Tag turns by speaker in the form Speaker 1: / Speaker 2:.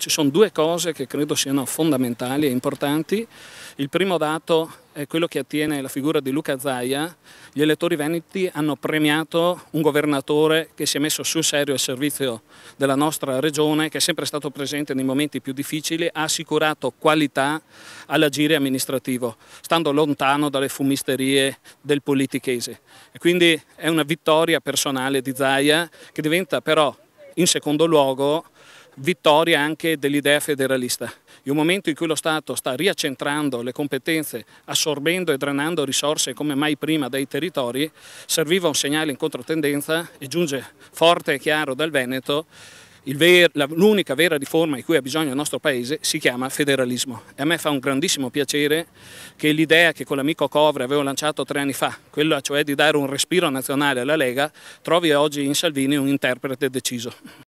Speaker 1: Ci sono due cose che credo siano fondamentali e importanti. Il primo dato è quello che attiene la figura di Luca Zaia. Gli elettori veneti hanno premiato un governatore che si è messo sul serio al servizio della nostra regione, che è sempre stato presente nei momenti più difficili, ha assicurato qualità all'agire amministrativo, stando lontano dalle fumisterie del politichese. E quindi è una vittoria personale di Zaia che diventa però in secondo luogo, vittoria anche dell'idea federalista. In un momento in cui lo Stato sta riaccentrando le competenze, assorbendo e drenando risorse come mai prima dai territori, serviva un segnale in controtendenza e giunge forte e chiaro dal Veneto Ver, l'unica vera riforma di cui ha bisogno il nostro Paese si chiama federalismo. E a me fa un grandissimo piacere che l'idea che con l'amico Covre avevo lanciato tre anni fa, quella cioè di dare un respiro nazionale alla Lega, trovi oggi in Salvini un interprete deciso.